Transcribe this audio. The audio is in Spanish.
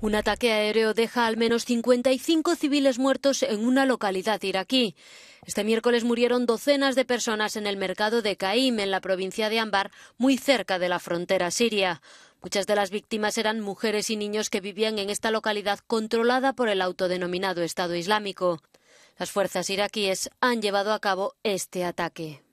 Un ataque aéreo deja al menos 55 civiles muertos en una localidad iraquí. Este miércoles murieron docenas de personas en el mercado de Caim, en la provincia de Ambar, muy cerca de la frontera siria. Muchas de las víctimas eran mujeres y niños que vivían en esta localidad controlada por el autodenominado Estado Islámico. Las fuerzas iraquíes han llevado a cabo este ataque.